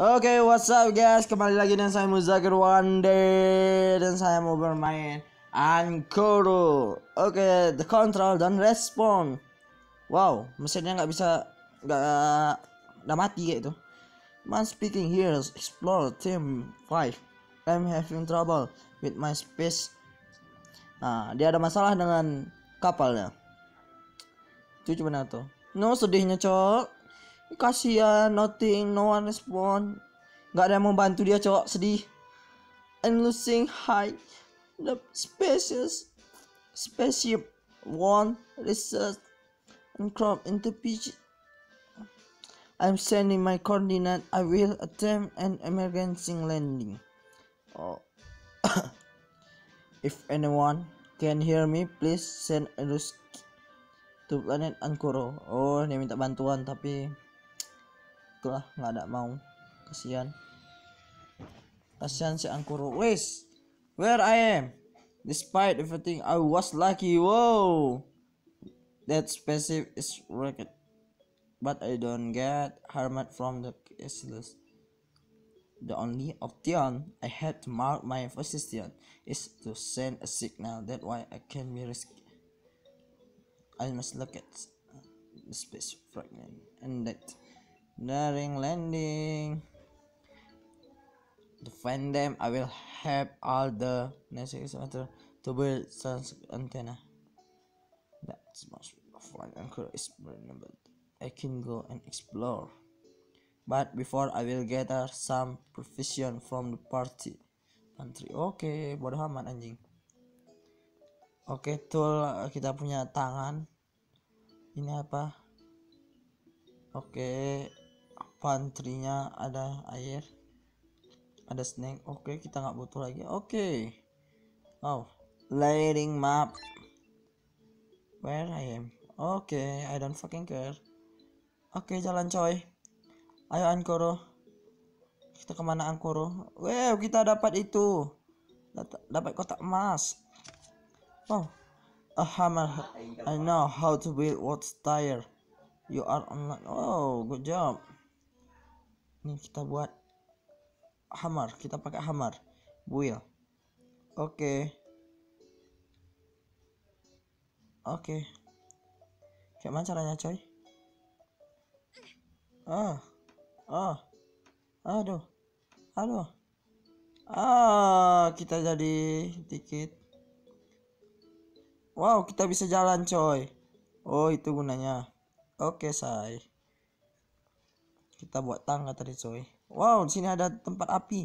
Oke, okay, what's up guys? Kembali lagi dengan saya Muzakir One Day dan saya mau bermain Ankoro. Oke, okay, the control dan respon. Wow, mesinnya nggak bisa nggak udah mati kayak itu. Man speaking here, explore team 5. I'm having trouble with my space. Nah, dia ada masalah dengan kapalnya. Itu cuma itu. No sedihnya, cok kasihan nothing no one respond nggak ada yang mau bantu dia cowok sedih and losing high the species spaceship one research and crop into pitch I'm sending my coordinate I will attempt an emergency landing oh if anyone can hear me please send a to planet Angkoro oh dia minta bantuan tapi lah nggak ada mau kasihan kasihan si angkuru where I am despite everything I was lucky wow that passive is wrecked, but I don't get harmed from the issues the only option I had to mark my position is to send a signal that why I can be risky. I must look at the space fragment and that daring landing defend them I will have all the necessary matter to build such antenna that's much and anchor is but I can go and explore but before I will gather some provision from the party country oke okay, bodoh amat anjing oke okay, tool uh, kita punya tangan ini apa oke pantrinya ada air ada snack oke okay, kita nggak butuh lagi oke okay. oh layering map where I am oke okay, I don't fucking care oke okay, jalan coy ayo Angkoro kita kemana Angkoro wow kita dapat itu dapat kotak emas Oh. a hammer I know how to build what's tire you are online. oh good job ini kita buat hammer kita pakai hammer buil oke okay. oke okay. gimana caranya coy ah ah aduh aduh ah kita jadi dikit wow kita bisa jalan coy oh itu gunanya oke okay, say kita buat tangga tadi coy. Wow, di sini ada tempat api.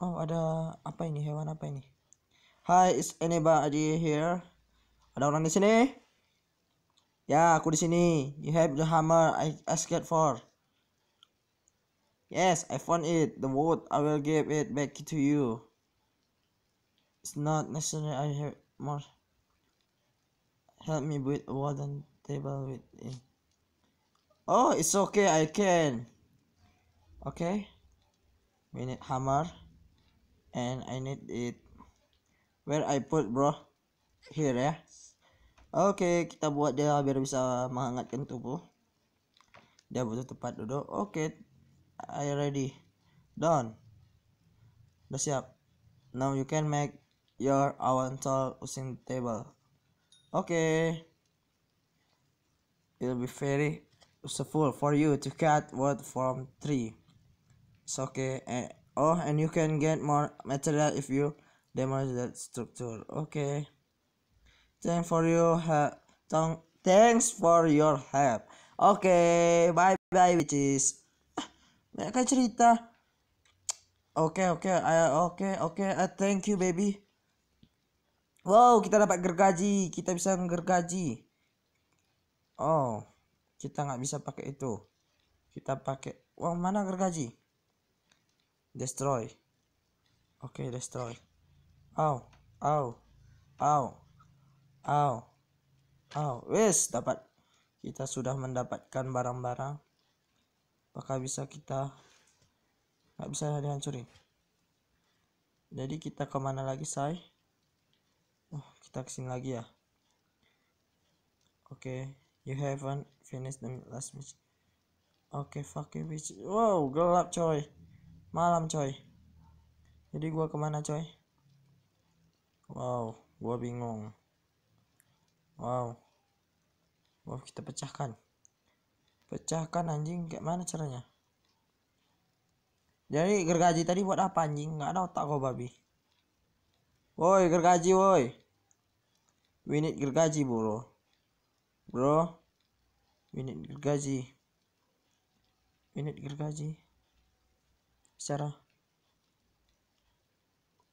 Oh, ada apa ini? Hewan apa ini? Hi, is anybody here? Ada orang di sini? Ya, aku di sini. You have the hammer I asked for. Yes, I found it. The wood. I will give it back to you. It's not necessary. I have more. Help me with wooden table with it. Oh, it's okay, I can. Okay. We need hammer. And I need it. Where I put, bro? Here, ya. Yeah? Oke, okay, kita buat dia biar bisa menghangatkan tubuh. Dia butuh tempat duduk. Oke, okay, I ready. Done. Udah siap. Now you can make your own tall using table. Oke. Okay. It'll be very useful for you to cut wood from tree. It's okay. And, oh, and you can get more material if you damage that structure. Okay. Thank for you help. Thanks for your help. Oke, okay, bye bye bitches. Mereka cerita. Oke, okay, oke, okay, oke, oke. Uh, thank you baby. Wow, kita dapat gergaji. Kita bisa gergaji. Oh kita nggak bisa pakai itu kita pakai uang mana gergaji destroy oke okay, destroy aw aw aw aw aw wes dapat kita sudah mendapatkan barang-barang apakah bisa kita nggak bisa dihancurin jadi kita kemana lagi say oh kita kesini lagi ya oke okay. You haven't finished the last mission. Oke, okay, fuck you bitch. Wow, gelap coy. Malam coy. Jadi gua kemana coy? Wow, gua bingung. Wow. Wow, kita pecahkan. Pecahkan anjing, kayak mana caranya? Jadi gergaji tadi buat apa anjing? Gak ada otak kok babi. Woi gergaji woi. We need gergaji bro. Bro unit gergaji unit gergaji secara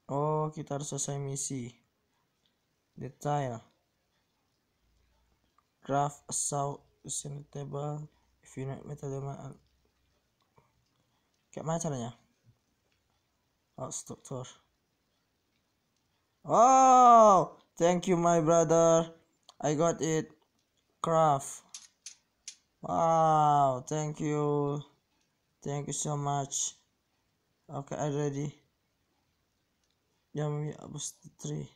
oh kita harus selesai misi detail graph assault using table if unit metode kayak mana caranya oh struktur oh thank you my brother I got it craft wow thank you thank you so much okay I ready yummy the three.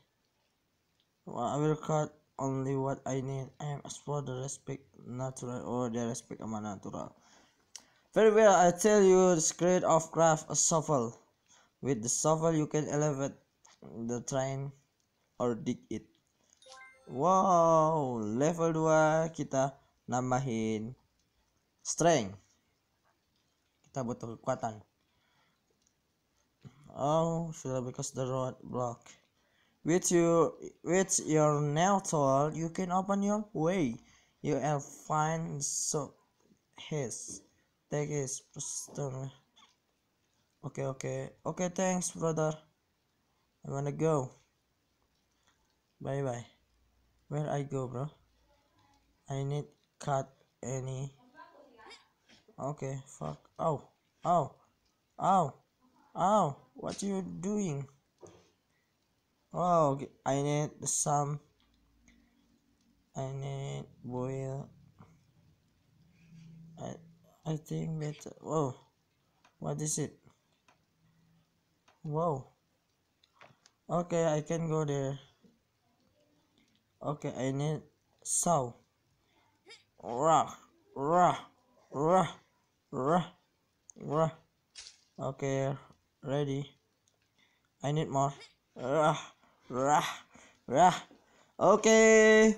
well, I will cut only what I need I am as for the respect natural or the respect ama natural very well I tell you the secret of craft a shovel with the shovel you can elevate the train or dig it wow level 2 kita nambahin strength kita butuh kekuatan oh sudah because the road block with you with your nail tool you can open your way you will find so his take his oke okay okay okay thanks brother i wanna go bye bye where i go bro i need cut any. Okay, fuck. Oh, oh, oh, oh, what you doing? Oh, I need some. I need boil. I I think better. Whoa, what is it? Whoa. Okay, I can go there. Okay, I need sow. rah rah rah rah rah okay ready I need more rah rah rah oke okay.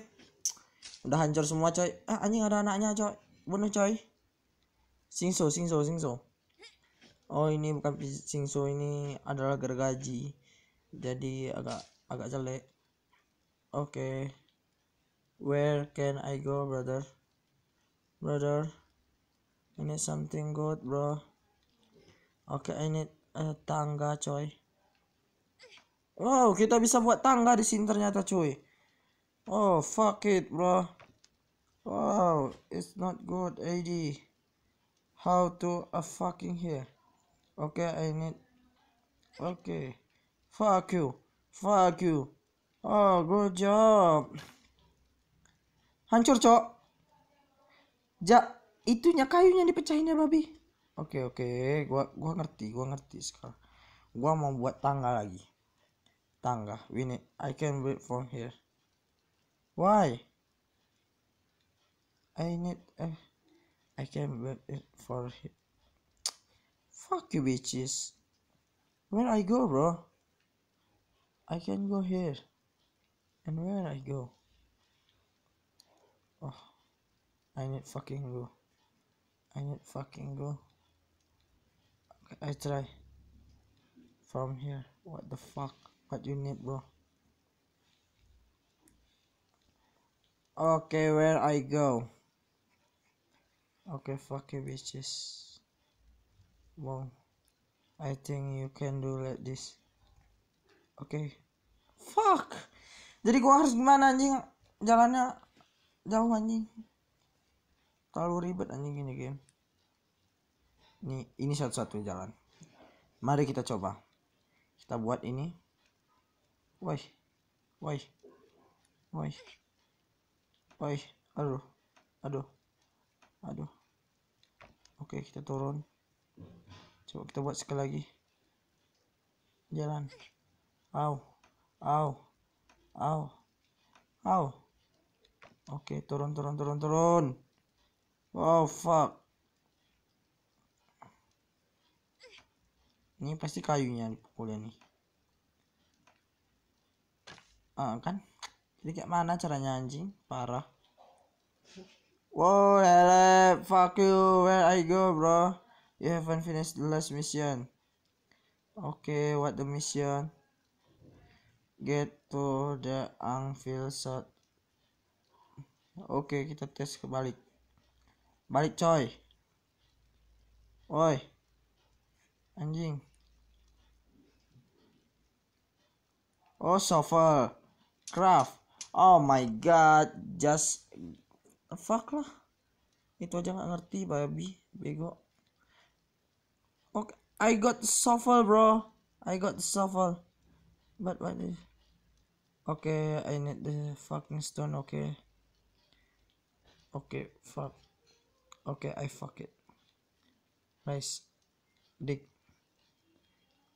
udah hancur semua coy ah anjing ada anaknya coy bunuh coy singso singso singso oh ini bukan singso ini adalah gergaji jadi agak agak jelek oke okay. where can I go brother brother I need something good bro oke okay, I need uh, tangga coy wow kita bisa buat tangga di sini ternyata cuy oh fuck it bro wow it's not good AD how to a uh, fucking here oke okay, I need oke okay. fuck you fuck you oh good job hancur cok ja itunya kayunya ya babi oke oke gua gua ngerti gua ngerti sekarang gua mau buat tangga lagi tangga we I can wait from here why I need eh uh, I can wait it for here fuck you bitches where I go bro I can go here and where I go I need fucking go. I need fucking go. Okay, I try. From here. What the fuck? What you need, bro? Okay, where I go? Okay, fuck you, bitches. Wow. I think you can do like this. Okay. Fuck! Jadi gua harus gimana anjing? Jalannya jauh anjing terlalu ribet anjing ini game ini ini satu satu jalan mari kita coba kita buat ini woi woi woi woi aduh aduh aduh oke kita turun coba kita buat sekali lagi jalan au au au au oke turun turun turun turun Wow, oh, fuck. Ini pasti kayunya dipukulnya nih. Ah, kan? Jadi kayak mana caranya anjing? Parah. Wow, hello, fuck you. Where I go, bro? You haven't finished the last mission. Okay, what the mission? Get to the anvil shot. okay, kita tes kebalik. Balik coy. Woi. Anjing. Oh, shovel. Craft. Oh my god, just fuck lah. Itu aja nggak ngerti babi, bego. okay. I got shovel, bro. I got shovel. But what is Okay, I need the fucking stone, okay. Okay, fuck. Oke, okay, I fuck it. Nice. Dik.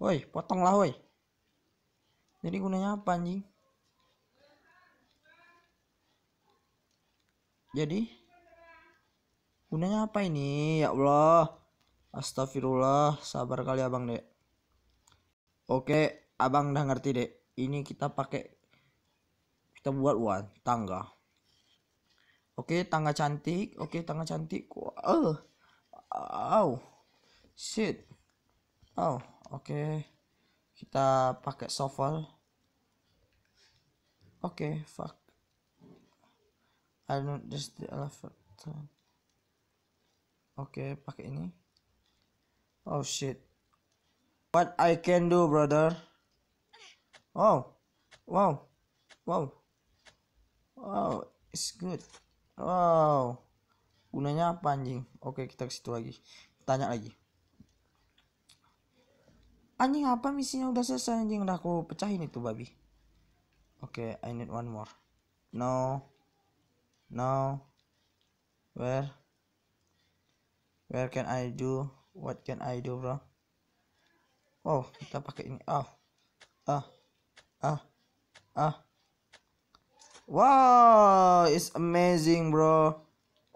Woi, potong lah woi. Jadi gunanya apa anjing? Jadi gunanya apa ini? Ya Allah. Astagfirullah, sabar kali Abang, Dek. Oke, Abang udah ngerti, Dek. Ini kita pakai kita buat one tangga. Oke, tangga cantik. Oke, tangga cantik. Oh. Oh. Shit. Oh, oke. Okay. Kita pakai sofa, Oke, okay, fuck. I don't just the elephant. Oke, okay, pakai ini. Oh shit. What I can do, brother? Oh. Wow. Wow. Wow, it's good wow gunanya apa anjing oke kita ke situ lagi tanya lagi anjing apa misinya udah selesai anjing udah aku pecahin itu babi oke okay, I need one more no no where where can I do what can I do bro oh kita pakai ini ah, ah ah ah Wow, it's amazing, bro.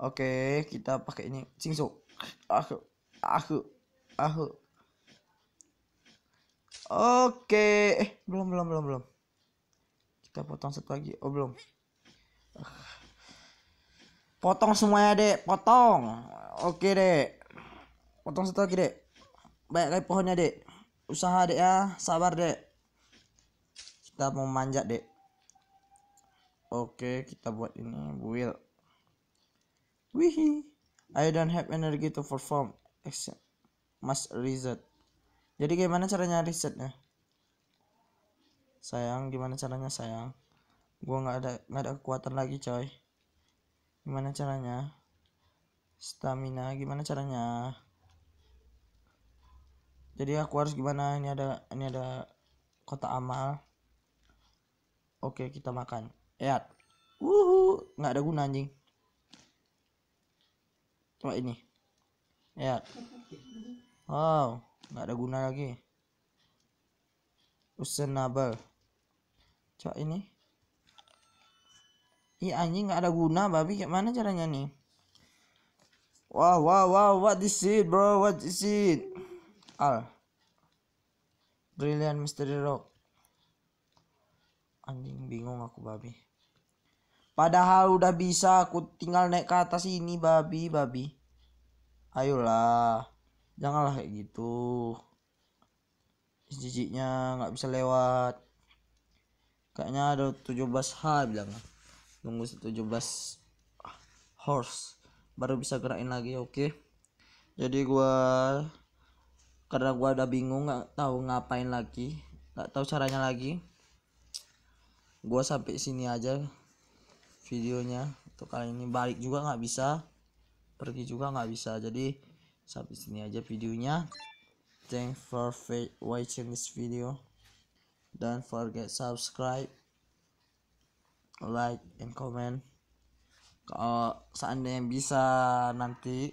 Oke, kita pakai ini. Singso, Aku aku aku. Oke, eh belum belum belum belum. Kita potong satu lagi. Oh, belum. Potong semuanya, Dek. Potong. Oke, Dek. Potong satu lagi, Dek. Baik lagi pohonnya, Dek. Usaha, Dek ya. Sabar, Dek. Kita mau manjat, Dek. Oke, kita buat ini build. Wihi. I don't have energy to perform except Must reset. Jadi gimana caranya resetnya? Sayang, gimana caranya sayang? Gua nggak ada nggak ada kekuatan lagi, coy. Gimana caranya? Stamina, gimana caranya? Jadi aku harus gimana? Ini ada ini ada kota amal. Oke, kita makan lihat wuhu nggak ada guna anjing coba ini lihat wow nggak ada guna lagi usenable coba ini Ih iya, anjing nggak ada guna babi kayak mana caranya nih wow wow wow what is it bro what is it al brilliant mystery rock anjing bingung aku babi Padahal udah bisa aku tinggal naik ke atas ini babi babi. Ayolah. Janganlah kayak gitu. Jijiknya nggak bisa lewat. Kayaknya ada 17H bilang. Nunggu 17 horse baru bisa gerakin lagi oke. Okay? Jadi gua karena gua udah bingung nggak tahu ngapain lagi, nggak tahu caranya lagi. Gua sampai sini aja videonya untuk kali ini balik juga nggak bisa pergi juga nggak bisa jadi sampai sini aja videonya thanks for watching this video don't forget subscribe like and comment kalau seandainya bisa nanti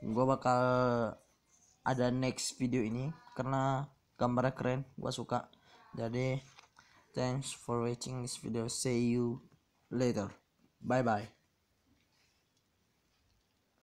gue bakal ada next video ini karena gambarnya keren gue suka jadi thanks for watching this video see you later. Bye bye.